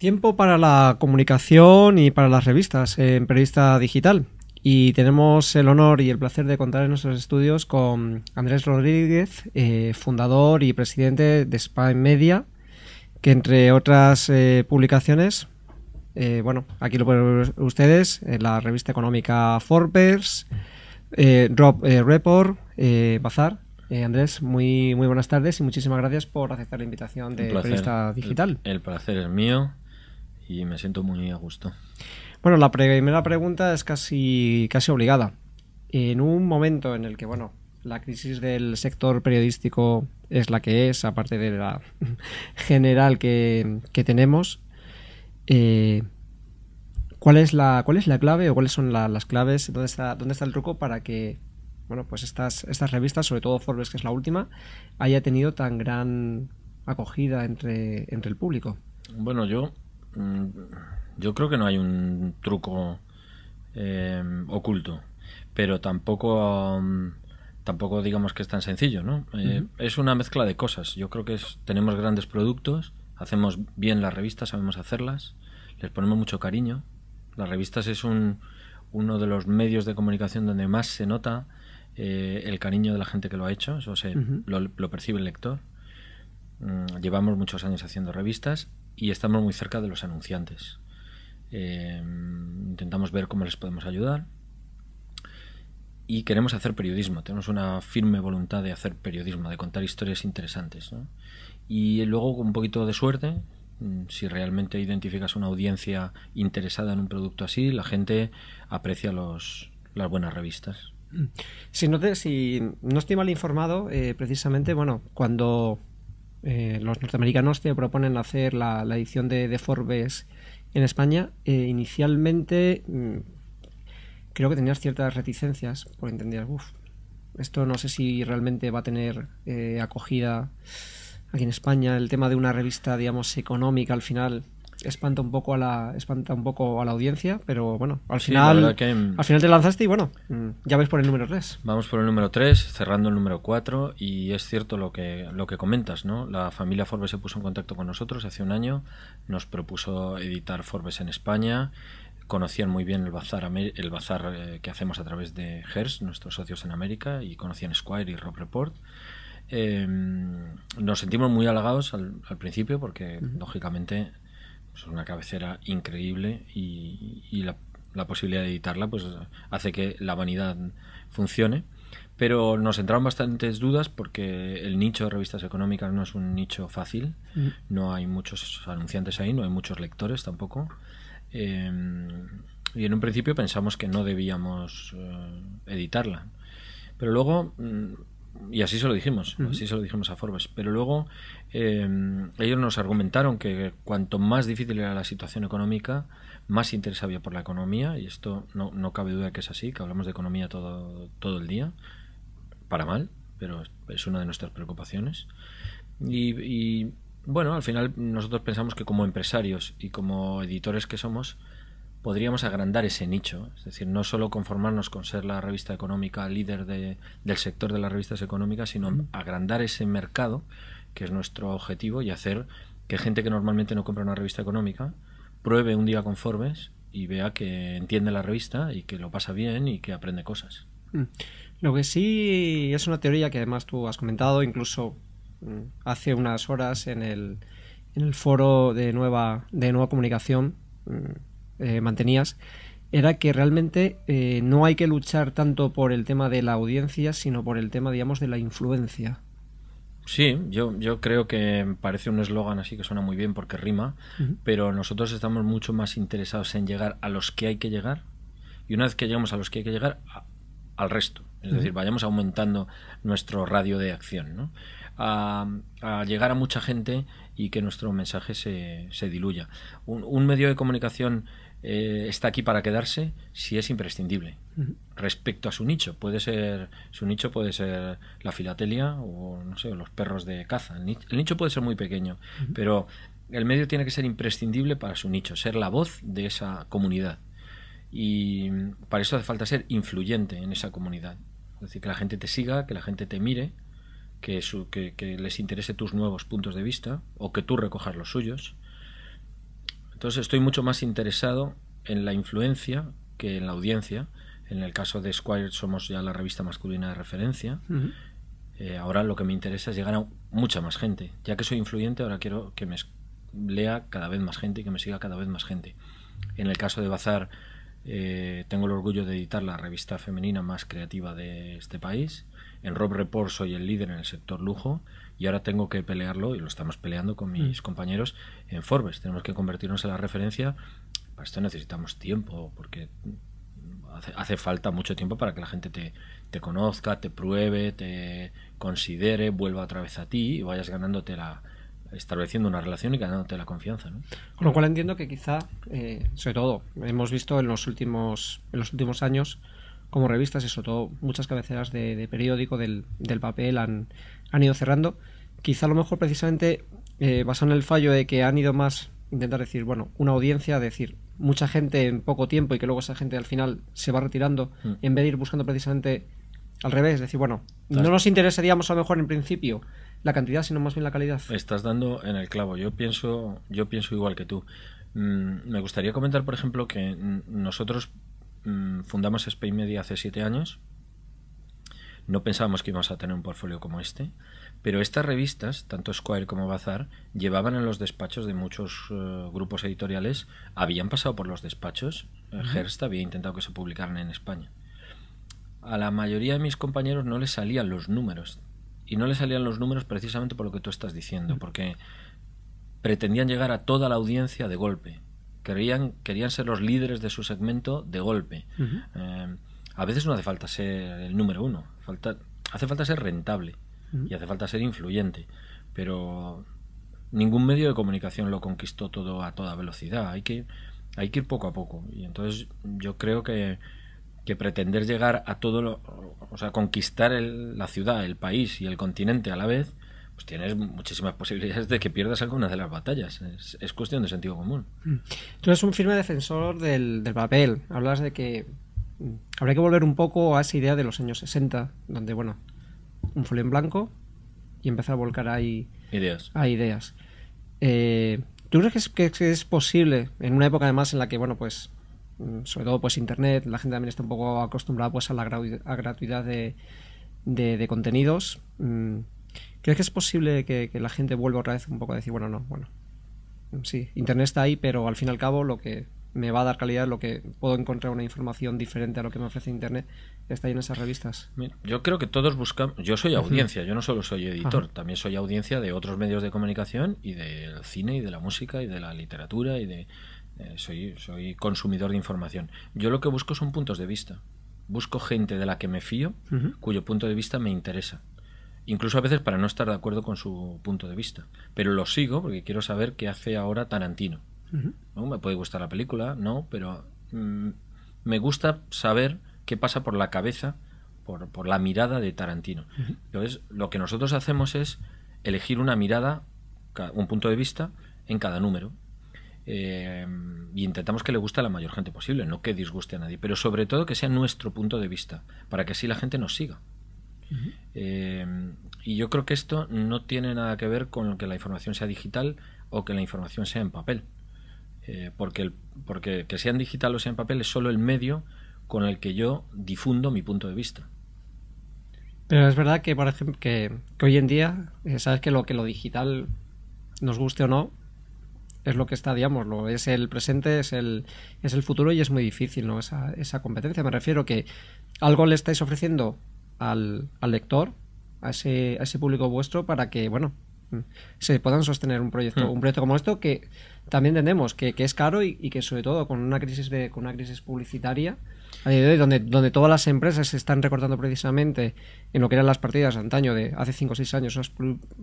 Tiempo para la comunicación y para las revistas en Periodista Digital. Y tenemos el honor y el placer de contar en nuestros estudios con Andrés Rodríguez, eh, fundador y presidente de Spam Media, que entre otras eh, publicaciones, eh, bueno, aquí lo pueden ver ustedes, en la revista económica Forbes, Rob Report, Bazar. Andrés, muy, muy buenas tardes y muchísimas gracias por aceptar la invitación de Periodista Digital. el placer es mío y me siento muy a gusto. Bueno, la primera pregunta es casi, casi obligada. En un momento en el que, bueno, la crisis del sector periodístico es la que es, aparte de la general que, tenemos, eh, ¿cuál, es la, ¿cuál es la clave o cuáles son las claves? ¿Dónde está, ¿Dónde está el truco para que bueno, pues estas, estas revistas, sobre todo Forbes, que es la última, haya tenido tan gran acogida entre, entre el público? Bueno, yo Mm, yo creo que no hay un truco eh, oculto, pero tampoco... Mm, tampoco digamos que es tan sencillo, ¿no? Eh, es una mezcla de cosas. Yo creo que tenemos grandes productos, hacemos bien las revistas, sabemos hacerlas, les ponemos mucho cariño. Las revistas es un, uno de los medios de comunicación donde más se nota eh, el cariño de la gente que lo ha hecho, eso se, lo, percibe el lector. Mm, llevamos muchos años haciendo revistas y estamos muy cerca de los anunciantes. Eh, intentamos ver cómo les podemos ayudar y queremos hacer periodismo. Tenemos una firme voluntad de hacer periodismo, de contar historias interesantes. Y luego, con un poquito de suerte, mm, si realmente identificas una audiencia interesada en un producto así, la gente aprecia los, las buenas revistas. Si no, te, si no estoy mal informado, eh, precisamente, bueno, cuando eh, los norteamericanos te proponen hacer la, edición de, Forbes en España. Eh, inicialmente mm, creo que tenías ciertas reticencias, por entender, esto no sé si realmente va a tener eh, acogida aquí en España. El tema de una revista, digamos, económica al final espanta un poco a la espanta un poco a la audiencia, pero bueno, al final al final te lanzaste y bueno, mm, ya ves por el número 3. Vamos por el número 3, cerrando el número 4 y es cierto lo que lo que comentas, ¿no? La familia Forbes se puso en contacto con nosotros hace un año, nos propuso editar Forbes en España conocían muy bien el bazar, el bazar eh, que hacemos a través de Hearst, nuestros socios en América, y conocían Squire y Rob Report. Em, nos sentimos muy halagados al, principio porque, lógicamente, es pues, una cabecera increíble y, la, posibilidad de editarla pues hace que la vanidad funcione. Pero nos entraron bastantes dudas porque el nicho de revistas económicas no es un nicho fácil, mm. no hay muchos anunciantes ahí, no hay muchos lectores tampoco. Em, y en un principio pensamos que no debíamos eh, editarla. Pero luego mm, y así se lo dijimos, así se lo dijimos a Forbes. Pero luego eh, ellos nos argumentaron que cuanto más difícil era la situación económica, más interés había por la economía, y esto no, no cabe duda que es así, que hablamos de economía todo, todo el día, para mal, pero es una de nuestras preocupaciones. y bueno, al final nosotros pensamos que como empresarios y como editores que somos, podríamos agrandar ese nicho, es decir, no solo conformarnos con ser la revista económica líder de, del sector de las revistas económicas, sino agrandar ese mercado, que es nuestro objetivo, y hacer que gente que normalmente no compra una revista económica pruebe un día conformes y vea que entiende la revista y que lo pasa bien y que aprende cosas. Mm. Lo que sí es una teoría que además tú has comentado, incluso mm, hace unas horas en el, en el foro de nueva, de nueva comunicación mm, eh, mantenías era que realmente eh, no hay que luchar tanto por el tema de la audiencia, sino por el tema, digamos, de la influencia. Sí, yo, yo creo que parece un eslogan así que suena muy bien porque rima, pero nosotros estamos mucho más interesados en llegar a los que hay que llegar y una vez que llegamos a los que hay que llegar, al resto. Es decir, vayamos aumentando nuestro radio de acción, ¿no? A, llegar a mucha gente y que nuestro mensaje se, diluya. Un, un medio de comunicación eh, está aquí para quedarse si es imprescindible respecto a su nicho. Puede ser su nicho puede ser la filatelia o no sé, los perros de caza. El nicho, puede ser muy pequeño, pero el medio tiene que ser imprescindible para su nicho, ser la voz de esa comunidad. Y para eso hace falta ser influyente en esa comunidad. Es decir, que la gente te siga, que la gente te mire, que, que, que les interese tus nuevos puntos de vista o que tú recojas los suyos entonces estoy mucho más interesado en la influencia que en la audiencia. En el caso de Squire somos ya la revista masculina de referencia. Eh, ahora lo que me interesa es llegar a mucha más gente. Ya que soy influyente, ahora quiero que me lea cada vez más gente y que me siga cada vez más gente. En el caso de Bazar, eh, tengo el orgullo de editar la revista femenina más creativa de este país. En Rob Report soy el líder en el sector lujo y ahora tengo que pelearlo, y lo estamos peleando con mis mm. compañeros en Forbes. Tenemos que convertirnos en la referencia. Para esto necesitamos tiempo, porque hace, falta mucho tiempo para que la gente te, conozca, te pruebe, te considere, vuelva otra vez a ti y vayas ganándote la estableciendo una relación y ganándote la confianza. Con lo cual entiendo que quizá, eh, sobre todo, hemos visto en los últimos, en los últimos años como revistas, eso todo, muchas cabeceras de, periódico del, papel han, han, ido cerrando. Quizá a lo mejor precisamente eh, basado en el fallo de que han ido más, intentar decir, bueno, una audiencia, decir, mucha gente en poco tiempo y que luego esa gente al final se va retirando, mm. en vez de ir buscando precisamente al revés, decir, bueno, no nos interesaríamos a lo mejor en principio la cantidad, sino más bien la calidad. Estás dando en el clavo, yo pienso, yo pienso igual que tú. Mm, me gustaría comentar, por ejemplo, que nosotros Mm, fundamos Spain Media hace siete años. No pensábamos que íbamos a tener un portfolio como este, pero estas revistas, tanto Squire como Bazar, llevaban en los despachos de muchos eh, grupos editoriales, habían pasado por los despachos, eh, Hearst había intentado que se publicaran en España. A la mayoría de mis compañeros no les salían los números, y no les salían los números precisamente por lo que tú estás diciendo, porque pretendían llegar a toda la audiencia de golpe. Querían, querían ser los líderes de su segmento de golpe. Eh, a veces no hace falta ser el número uno, hace falta ser rentable y hace falta ser influyente, pero ningún medio de comunicación lo conquistó todo a toda velocidad, hay que, hay que ir poco a poco y entonces yo creo que, que pretender llegar a todo o sea, conquistar la ciudad, el país y el continente a la vez, pues tienes muchísimas posibilidades de que pierdas alguna de las batallas. Es, cuestión de sentido común. Mm. Tú eres un firme defensor del, papel. Hablas de que mm, habría que volver un poco a esa idea de los años 60, donde, bueno, un folio en blanco y empezar a volcar ahí ideas. A ideas. Eh, ¿Tú crees que es, posible, en una época además en la que, bueno, pues, mm, sobre todo pues Internet, la gente también está un poco acostumbrada pues a la gratuidad de, de contenidos? ¿Crees que es posible que, la gente vuelva otra vez un poco a decir, bueno, no, bueno, sí, Internet está ahí, pero al fin y al cabo lo que me va a dar calidad, lo que puedo encontrar una información diferente a lo que me ofrece Internet, está ahí en esas revistas? yo creo que todos buscamos, yo soy audiencia, yo no solo soy editor, también soy audiencia de otros medios de comunicación y del cine y de la música y de la literatura y de... Eh, soy, soy consumidor de información. Yo lo que busco son puntos de vista. Busco gente de la que me fío, cuyo punto de vista me interesa incluso a veces para no estar de acuerdo con su punto de vista. Pero lo sigo porque quiero saber qué hace ahora Tarantino. ¿No? Me puede gustar la película, no, pero mm, me gusta saber qué pasa por la cabeza, por, la mirada de Tarantino. Entonces, lo que nosotros hacemos es elegir una mirada, un punto de vista en cada número. Eh, y intentamos que le guste a la mayor gente posible, no que disguste a nadie, pero sobre todo que sea nuestro punto de vista, para que así la gente nos siga. Em, y yo creo que esto no tiene nada que ver con que la información sea digital o que la información sea en papel. Eh, porque, el, porque que sea en digital o sea en papel es solo el medio con el que yo difundo mi punto de vista. Pero es verdad que, por que, hoy en día, eh, sabes que lo que lo digital nos guste o no, es lo que está, digamos, lo, es el presente, es el, es el futuro y es muy difícil, ¿no? Esa, esa competencia. Me refiero que algo le estáis ofreciendo al, al lector, a ese, a ese público vuestro, para que, bueno, se puedan sostener un proyecto, mm. un proyecto como esto que también entendemos que, que es caro y, y, que sobre todo con una crisis de, con una crisis publicitaria donde, donde todas las empresas se están recortando precisamente en lo que eran las partidas antaño, de hace 5 o 6 años, esas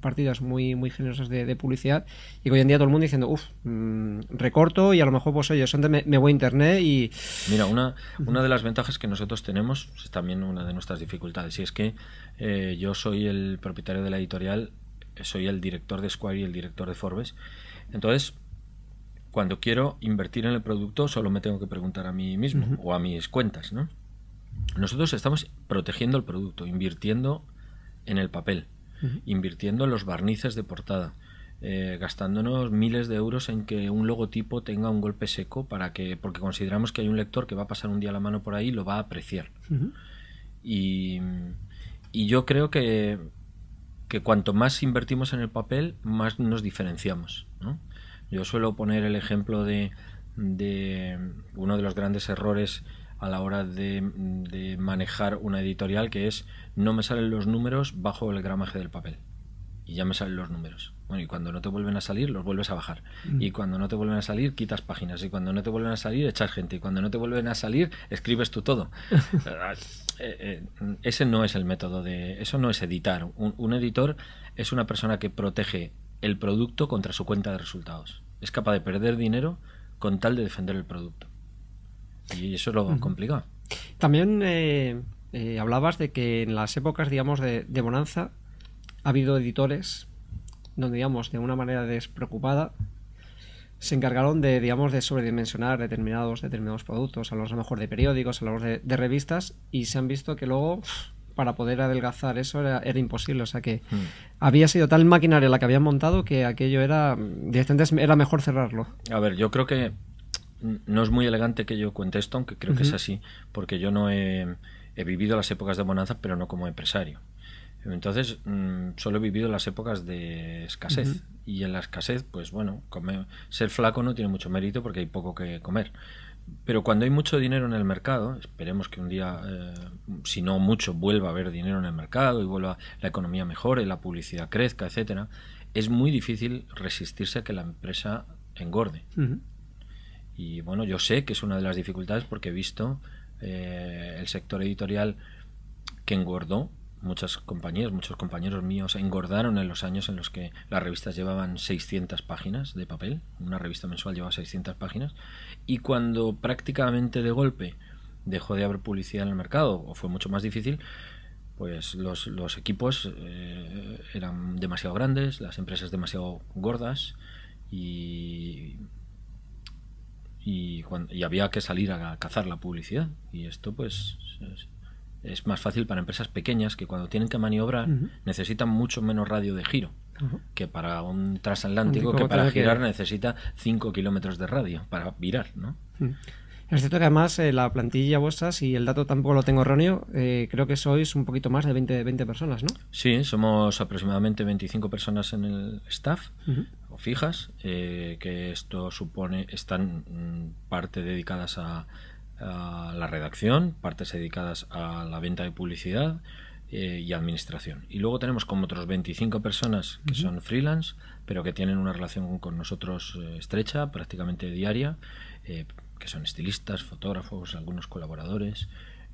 partidas muy, muy generosas de, publicidad, y hoy en día todo el mundo diciendo, uff, mm, recorto y a lo mejor, pues ellos antes me, voy a internet y... Mira, una, una de las ventajas que nosotros tenemos, es también una de nuestras dificultades, y es que eh, yo soy el propietario de la editorial, soy el director de Square y el director de Forbes, entonces cuando quiero invertir en el producto solo me tengo que preguntar a mí mismo o a mis cuentas, ¿no? Nosotros estamos protegiendo el producto, invirtiendo en el papel, invirtiendo en los barnices de portada, eh, gastándonos miles de euros en que un logotipo tenga un golpe seco para que, porque consideramos que hay un lector que va a pasar un día la mano por ahí y lo va a apreciar. y, yo creo que que cuanto más invertimos en el papel, más nos diferenciamos. ¿no? Yo suelo poner el ejemplo de, uno de los grandes errores a la hora de, manejar una editorial que es no me salen los números bajo el gramaje del papel y ya me salen los números. Bueno, y cuando no te vuelven a salir, los vuelves a bajar. Mm. Y cuando no te vuelven a salir, quitas páginas. Y cuando no te vuelven a salir, echas gente. Y cuando no te vuelven a salir, escribes tú todo. Eh, eh, ese no es el método de... Eso no es editar. un editor es una persona que protege el producto contra su cuenta de resultados. Es capaz de perder dinero con tal de defender el producto. Y eso es lo complicado. También eh, eh, hablabas de que en las épocas, digamos, de, bonanza ha habido editores donde, digamos, de una manera despreocupada se encargaron de, digamos, de sobredimensionar determinados, determinados productos, a lo mejor de periódicos, a lo mejor de, revistas, y se han visto que luego para poder adelgazar. Eso era, imposible. O sea que hmm. había sido tal maquinaria la que habían montado que aquello era. Directamente este era mejor cerrarlo. A ver, yo creo que no es muy elegante que yo cuente esto, aunque creo que es así, porque yo no he, vivido las épocas de bonanza, pero no como empresario. Entonces, mm, solo he vivido las épocas de escasez. Y en la escasez, pues bueno, comer, ser flaco no tiene mucho mérito porque hay poco que comer. Pero cuando hay mucho dinero en el mercado, esperemos que un día, eh, si no mucho, vuelva a haber dinero en el mercado y vuelva la economía mejore, la publicidad crezca, etcétera, es muy difícil resistirse a que la empresa engorde. Y bueno, yo sé que es una de las dificultades porque he visto eh, el sector editorial que engordó muchas compañías, muchos compañeros míos engordaron en los años en los que las revistas llevaban 600 páginas de papel, una revista mensual llevaba 600 páginas, y cuando prácticamente de golpe dejó de haber publicidad en el mercado o fue mucho más difícil, pues los, los equipos eh, eran demasiado grandes, las empresas demasiado gordas y, y había que salir a cazar la publicidad. Y esto pues es más fácil para empresas pequeñas que cuando tienen que maniobrar necesitan mucho menos radio de giro que para un transatlántico que para girar necesita 5 kilómetros de radio para virar, ¿no? Es cierto que además eh, la plantilla vuestra, si el dato tampoco lo tengo erróneo, eh, creo que sois un poquito más de 20, 20 personas, ¿no? Sí, somos aproximadamente 25 personas en el staff o fijas, eh, que esto supone, están mm, parte dedicadas a la redacción, partes dedicadas a la venta de publicidad eh, y administración. Y luego tenemos como otros 25 personas que son freelance, pero que tienen una relación con nosotros eh, estrecha, prácticamente diaria, eh, que son estilistas, fotógrafos, algunos colaboradores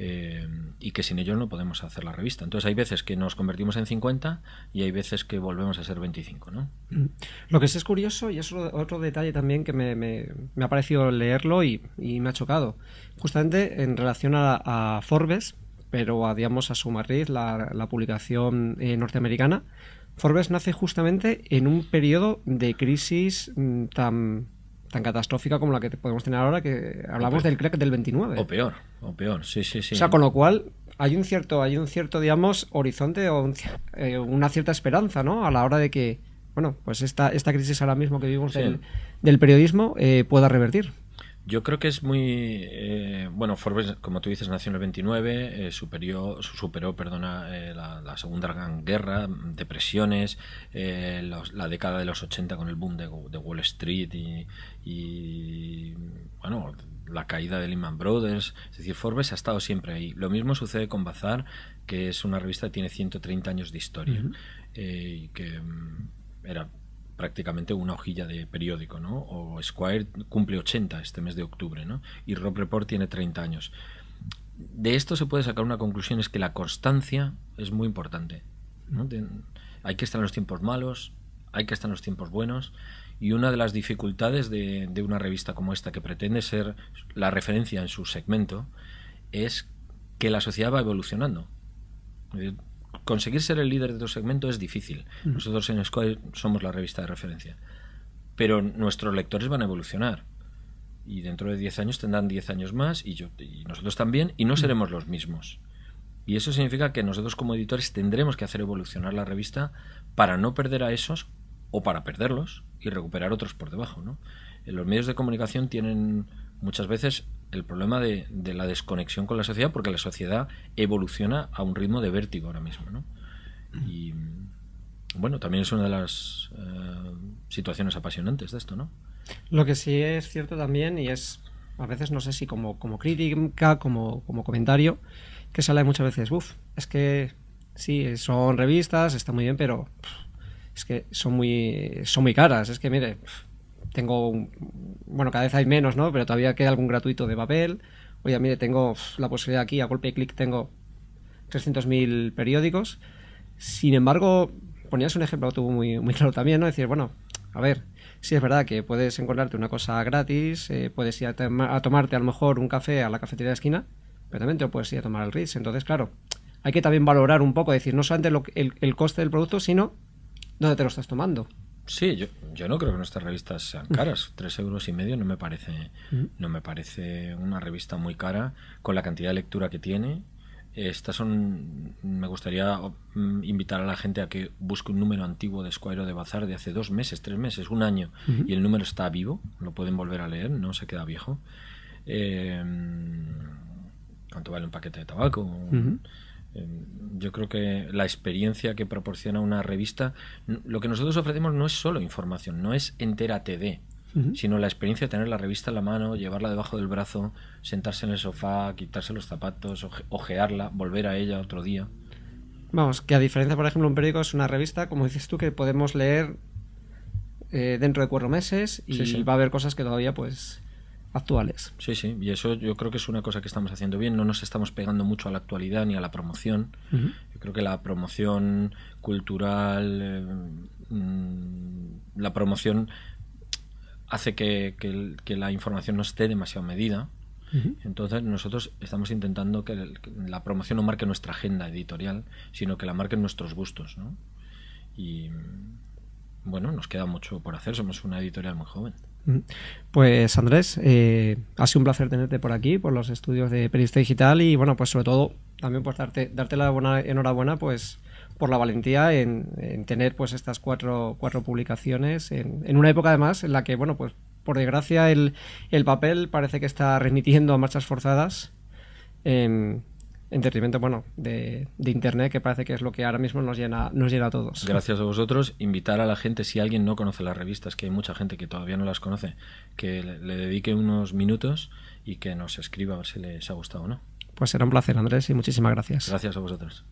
eh, y que sin ellos no podemos hacer la revista. Entonces hay veces que nos convertimos en 50 y hay veces que volvemos a ser 25. ¿no? Mm. Lo que sí es curioso, y es otro detalle también que me, ha parecido leerlo y, me ha chocado, justamente en relación a, Forbes, pero a, digamos, a su matriz la, publicación eh, norteamericana, Forbes nace justamente en un periodo de crisis mm, tan tan catastrófica como la que podemos tener ahora, que hablamos del crack del 29. O peor, o peor, sí, sí, sí. O sea, con lo cual hay un cierto, hay un cierto digamos, horizonte o eh, una cierta esperanza, ¿no? A la hora de que, bueno, pues esta, esta crisis ahora mismo que vivimos del, periodismo eh, pueda revertir. Yo creo que es muy. Eh, bueno, Forbes, como tú dices, nació en el 29, eh, superó perdona, eh, la, Segunda Gran Guerra, mm, depresiones, los, la década de los 80 con el boom de, Wall Street y, Bueno, la caída de Lehman Brothers. Es decir, Forbes ha estado siempre ahí. Lo mismo sucede con Bazar, que es una revista que tiene 130 años de historia y que mm, era prácticamente una hojilla de periódico, ¿no? O Squire cumple 80 este mes de octubre, ¿no? Y Rob Report tiene 30 años. De esto se puede sacar una conclusión, es que la constancia es muy importante. Hay que estar en los tiempos malos, hay que estar en los tiempos buenos, y una de las dificultades de, de una revista como esta, que pretende ser la referencia en su segmento, es que la sociedad va evolucionando conseguir ser el líder de tu segmento es difícil. Nosotros en Square somos la revista de referencia. Pero nuestros lectores van a evolucionar. Y dentro de 10 años tendrán 10 años más y, nosotros también, y no seremos los mismos. Y eso significa que nosotros como editores tendremos que hacer evolucionar la revista para no perder a esos o para perderlos y recuperar otros por debajo. Eh, los medios de comunicación tienen muchas veces el problema de, la desconexión con la sociedad, porque la sociedad evoluciona a un ritmo de vértigo ahora mismo. ¿no? Y bueno, también es una de las eh, situaciones apasionantes de esto, ¿no? Lo que sí es cierto también, y es a veces, no sé si como, como crítica, como, como comentario, que sale muchas veces, uff, es que sí, son revistas, está muy bien, pero es que son muy, son muy caras, es que mire, tengo, bueno, cada vez hay menos, ¿no? Pero todavía queda algún gratuito de papel. Oye, mire, tengo la posibilidad aquí, a golpe de clic tengo 300.000 periódicos. Sin embargo, ponías un ejemplo tú muy, muy claro también, ¿no? Decir, bueno, a ver, si es verdad que puedes encontrarte una cosa gratis, eh, puedes ir a, tomarte a lo mejor un café a la cafetería de esquina, pero también te lo puedes ir a tomar al Ritz. Entonces, claro, hay que también valorar un poco, decir, no solamente lo, el, el coste del producto, sino dónde te lo estás tomando. Sí, yo, yo no creo que nuestras revistas sean mm. caras. Tres euros y medio no me parece, mm. no me parece una revista muy cara con la cantidad de lectura que tiene. Estas son, me gustaría mm, invitar a la gente a que busque un número antiguo de Escuadro de Bazar de hace dos meses, tres meses, un año, y el número está vivo, lo pueden volver a leer, no se queda viejo. Em, ¿Cuánto vale un paquete de tabaco? Em, yo creo que la experiencia que proporciona una revista, lo que nosotros ofrecemos no es solo información, no es entérate de, sino la experiencia de tener la revista en la mano, llevarla debajo del brazo, sentarse en el sofá, quitarse los zapatos, ojearla, volver a ella otro día. Vamos, que a diferencia, por ejemplo, un periódico es una revista, como dices tú, que podemos leer eh, dentro de cuatro meses y va a haber cosas que todavía pues actuales. Sí, sí, y eso yo creo que es una cosa que estamos haciendo bien, no nos estamos pegando mucho a la actualidad ni a la promoción. Yo creo que la promoción cultural, eh, mm, la promoción hace que, que, la información no esté demasiado medida. Entonces nosotros estamos intentando que, la promoción no marque nuestra agenda editorial, sino que la marquen nuestros gustos. Y mm, bueno, nos queda mucho por hacer, somos una editorial muy joven. Pues Andrés, eh, ha sido un placer tenerte por aquí, por los estudios de Periodista Digital y bueno, pues sobre todo también por darte, darte la buena, enhorabuena pues por la valentía en, tener pues estas cuatro, cuatro publicaciones en, una época además en la que bueno pues por desgracia el, el papel parece que está remitiendo a marchas forzadas. Em, entretenimiento, bueno, de, Internet, que parece que es lo que ahora mismo nos llena, nos llena a todos. Gracias a vosotros. Invitar a la gente, si alguien no conoce las revistas, que hay mucha gente que todavía no las conoce, que le, le dedique unos minutos y que nos escriba a ver si les ha gustado o no. Pues será un placer, Andrés, y muchísimas gracias. Gracias a vosotros.